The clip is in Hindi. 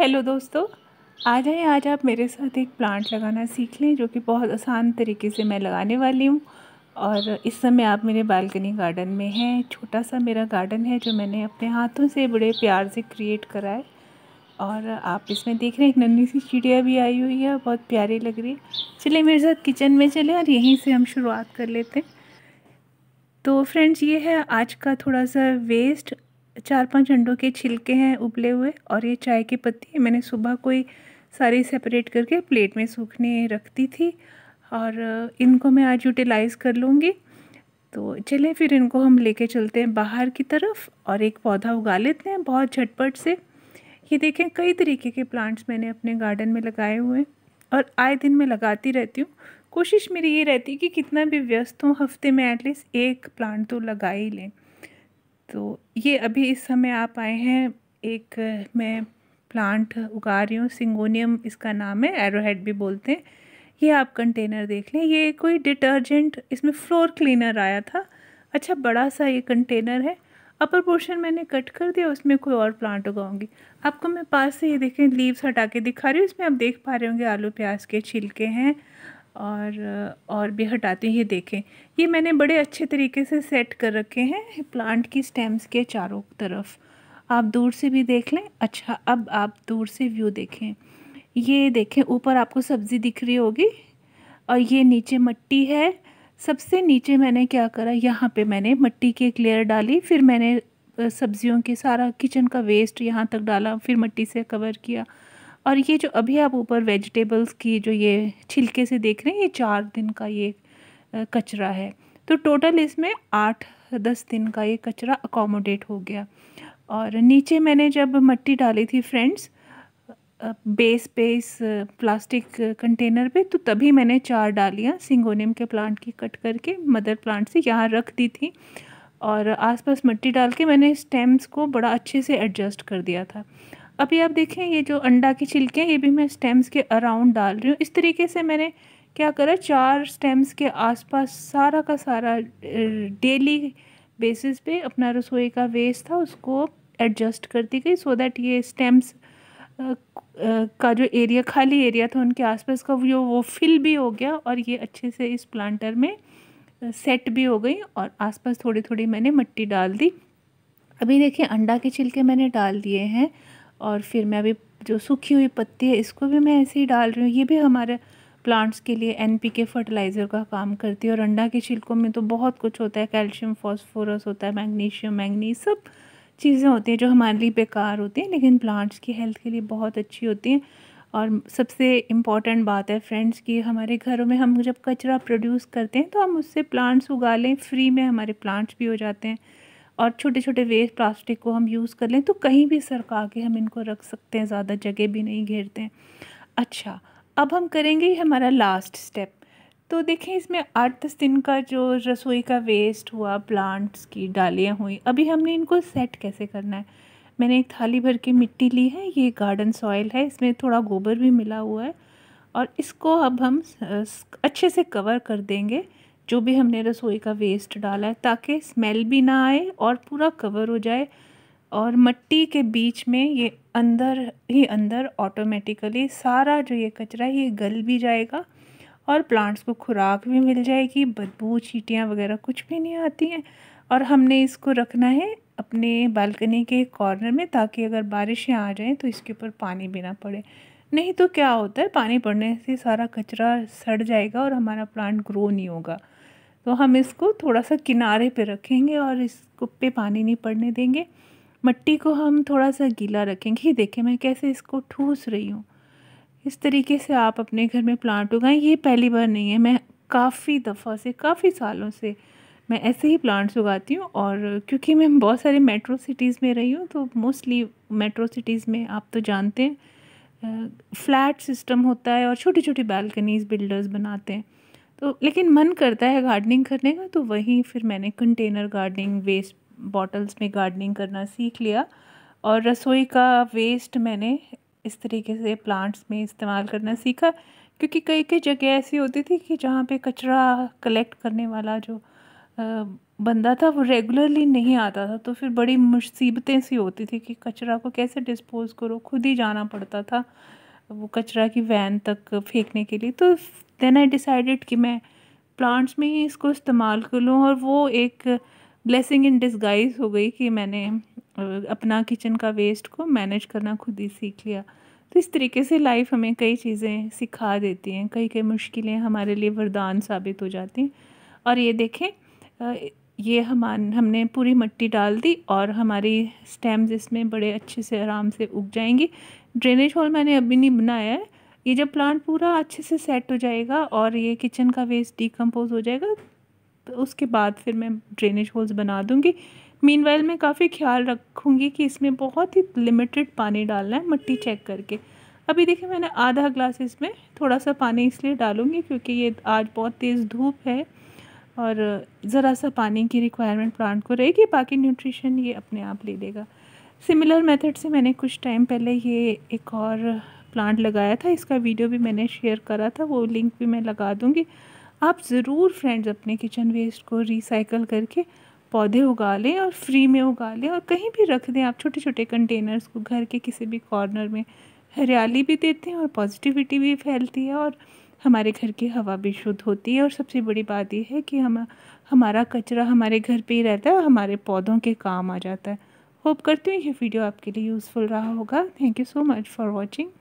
हेलो दोस्तों आ जाए आज आप मेरे साथ एक प्लांट लगाना सीख लें जो कि बहुत आसान तरीके से मैं लगाने वाली हूँ और इस समय आप मेरे बालकनी गार्डन में हैं छोटा सा मेरा गार्डन है जो मैंने अपने हाथों से बड़े प्यार से क्रिएट करा है और आप इसमें देख रहे हैं एक नन्ही सी चिड़िया भी आई हुई है बहुत प्यारी लग रही है चलिए मेरे साथ किचन में चले और यहीं से हम शुरुआत कर लेते हैं तो फ्रेंड्स ये है आज का थोड़ा सा वेस्ट चार पांच अंडों के छिलके हैं उबले हुए और ये चाय की पत्ती है मैंने सुबह कोई सारी सेपरेट करके प्लेट में सूखने रखती थी और इनको मैं आज यूटिलाइज़ कर लूँगी तो चलें फिर इनको हम लेके चलते हैं बाहर की तरफ और एक पौधा उगा लेते हैं बहुत झटपट से ये देखें कई तरीके के प्लांट्स मैंने अपने गार्डन में लगाए हुए हैं और आए दिन मैं लगाती रहती हूँ कोशिश मेरी ये रहती है कि कितना भी व्यस्त हूँ हफ्ते में एटलीस्ट एक प्लांट तो लगा ही लें तो ये अभी इस समय आप आए हैं एक मैं प्लांट उगा रही हूँ सिंगोनियम इसका नाम है एरोहेड भी बोलते हैं ये आप कंटेनर देख लें ये कोई डिटर्जेंट इसमें फ्लोर क्लीनर आया था अच्छा बड़ा सा ये कंटेनर है अपर पोर्शन मैंने कट कर दिया उसमें कोई और प्लांट उगाऊंगी आपको मैं पास से ये देखें लीव्स हटा के दिखा रही हूँ इसमें आप देख पा रहे होंगे आलू प्याज के छिलके हैं और और भी हटाते ही देखें ये मैंने बड़े अच्छे तरीके से सेट कर रखे हैं प्लांट की स्टेम्स के चारों तरफ आप दूर से भी देख लें अच्छा अब आप दूर से व्यू देखें ये देखें ऊपर आपको सब्ज़ी दिख रही होगी और ये नीचे मट्टी है सबसे नीचे मैंने क्या करा यहाँ पे मैंने मिट्टी की एक लेयर डाली फिर मैंने सब्जियों के सारा किचन का वेस्ट यहाँ तक डाला फिर मिट्टी से कवर किया और ये जो अभी आप ऊपर वेजिटेबल्स की जो ये छिलके से देख रहे हैं ये चार दिन का ये कचरा है तो टोटल इसमें आठ दस दिन का ये कचरा अकोमोडेट हो गया और नीचे मैंने जब मट्टी डाली थी फ्रेंड्स बेस पे इस प्लास्टिक कंटेनर पे तो तभी मैंने चार डालियाँ सिंगोनियम के प्लांट की कट करके मदर प्लांट से यहाँ रख दी थी और आसपास मिट्टी डाल के मैंने स्टेम्स को बड़ा अच्छे से एडजस्ट कर दिया था अभी आप देखें ये जो अंडा के छिलके हैं ये भी मैं स्टेम्स के अराउंड डाल रही हूँ इस तरीके से मैंने क्या करा चार स्टेम्स के आसपास सारा का सारा डेली बेसिस पे अपना रसोई का वेस्ट था उसको एडजस्ट करती गई सो दैट ये स्टेम्स का जो एरिया खाली एरिया था उनके आसपास का जो वो फिल भी हो गया और ये अच्छे से इस प्लांटर में सेट भी हो गई और आसपास थोड़ी थोड़ी मैंने मिट्टी डाल दी अभी देखिए अंडा के छिलके मैंने डाल दिए हैं और फिर मैं अभी जो सूखी हुई पत्ती है इसको भी मैं ऐसे ही डाल रही हूँ ये भी हमारे प्लांट्स के लिए एन पी के फर्टिलाइज़र का काम करती है और अंडा के छिलकों में तो बहुत कुछ होता है कैल्शियम फॉस्फोरस होता है मैग्नीशियम मैंगनी सब चीज़ें होती हैं जो हमारे लिए बेकार होती हैं लेकिन प्लांट्स की हेल्थ के लिए बहुत अच्छी होती हैं और सबसे इम्पॉर्टेंट बात है फ्रेंड्स कि हमारे घरों में हम जब कचरा प्रोड्यूस करते हैं तो हम उससे प्लांट्स उगा लें फ्री में हमारे प्लांट्स भी हो जाते हैं और छोटे छोटे वेस्ट प्लास्टिक को हम यूज़ कर लें तो कहीं भी सरका के हम इनको रख सकते हैं ज़्यादा जगह भी नहीं घेरते हैं अच्छा अब हम करेंगे हमारा लास्ट स्टेप तो देखें इसमें आठ दस दिन का जो रसोई का वेस्ट हुआ प्लांट्स की डालियाँ हुई अभी हमने इनको सेट कैसे करना है मैंने एक थाली भर की मिट्टी ली है ये गार्डन सॉइल है इसमें थोड़ा गोबर भी मिला हुआ है और इसको अब हम अच्छे से कवर कर देंगे जो भी हमने रसोई का वेस्ट डाला है ताकि स्मेल भी ना आए और पूरा कवर हो जाए और मट्टी के बीच में ये अंदर ही अंदर ऑटोमेटिकली सारा जो ये कचरा है ये गल भी जाएगा और प्लांट्स को खुराक भी मिल जाएगी बदबू चीटियाँ वगैरह कुछ भी नहीं आती हैं और हमने इसको रखना है अपने बालकनी के कॉर्नर में ताकि अगर बारिशें आ जाएं तो इसके ऊपर पानी भी ना पड़े नहीं तो क्या होता है पानी पड़ने से सारा कचरा सड़ जाएगा और हमारा प्लांट ग्रो नहीं होगा तो हम इसको थोड़ा सा किनारे पे रखेंगे और इसको पे पानी नहीं पड़ने देंगे मट्टी को हम थोड़ा सा गीला रखेंगे ये देखें मैं कैसे इसको ठूस रही हूँ इस तरीके से आप अपने घर में प्लांट उगाएं ये पहली बार नहीं है मैं काफ़ी दफ़ा से काफ़ी सालों से मैं ऐसे ही प्लांट्स उगाती हूँ और क्योंकि मैं बहुत सारे मेट्रो सिटीज़ में रही हूँ तो मोस्टली मेट्रो सिटीज़ में आप तो जानते हैं फ्लैट सिस्टम होता है और छोटी छोटी बालकनीज बिल्डर्स बनाते हैं तो लेकिन मन करता है गार्डनिंग करने का तो वहीं फिर मैंने कंटेनर गार्डनिंग वेस्ट बॉटल्स में गार्डनिंग करना सीख लिया और रसोई का वेस्ट मैंने इस तरीके से प्लांट्स में इस्तेमाल करना सीखा क्योंकि कई कई जगह ऐसी होती थी कि जहाँ पे कचरा कलेक्ट करने वाला जो बंदा था वो रेगुलरली नहीं आता था तो फिर बड़ी मुसीबतें सी होती थी कि कचरा को कैसे डिस्पोज करो खुद ही जाना पड़ता था वो कचरा की वैन तक फेंकने के लिए तो देन आई डिसाइडेड कि मैं प्लांट्स में ही इसको इस्तेमाल कर लूँ और वो एक ब्लेसिंग इन डिस्गाइज हो गई कि मैंने अपना किचन का वेस्ट को मैनेज करना खुद ही सीख लिया तो इस तरीके से लाइफ हमें कई चीज़ें सिखा देती हैं कई कई मुश्किलें हमारे लिए वरदान साबित हो जाती हैं और ये देखें ये हम हमने पूरी मट्टी डाल दी और हमारी स्टेम्स इसमें बड़े अच्छे से आराम से उग जाएंगी ड्रेनेज हॉल मैंने अभी नहीं बनाया है ये जब प्लांट पूरा अच्छे से सेट हो जाएगा और ये किचन का वेस्ट डिकम्पोज हो जाएगा तो उसके बाद फिर मैं ड्रेनेज होल्स बना दूँगी मीन वाइल मैं काफ़ी ख्याल रखूँगी कि इसमें बहुत ही लिमिटेड पानी डालना है मिट्टी चेक करके अभी देखिए मैंने आधा ग्लास इसमें थोड़ा सा पानी इसलिए डालूँगी क्योंकि ये आज बहुत तेज़ धूप है और ज़रा सा पानी की रिक्वायरमेंट प्लांट को रहेगी बाकी न्यूट्रिशन ये अपने आप ले लेगा सिमिलर मेथड से मैंने कुछ टाइम पहले ये एक और प्लांट लगाया था इसका वीडियो भी मैंने शेयर करा था वो लिंक भी मैं लगा दूँगी आप ज़रूर फ्रेंड्स अपने किचन वेस्ट को रिसाइकल करके पौधे उगा लें और फ्री में उगा लें और कहीं भी रख दें आप छोटे छोटे कंटेनर्स को घर के किसी भी कॉर्नर में हरियाली भी देते हैं और पॉजिटिविटी भी फैलती है और हमारे घर की हवा भी शुद्ध होती है और सबसे बड़ी बात यह है कि हम हमारा कचरा हमारे घर पे ही रहता है और हमारे पौधों के काम आ जाता है होप करती हूँ ये वीडियो आपके लिए यूज़फुल रहा होगा thank you so much for watching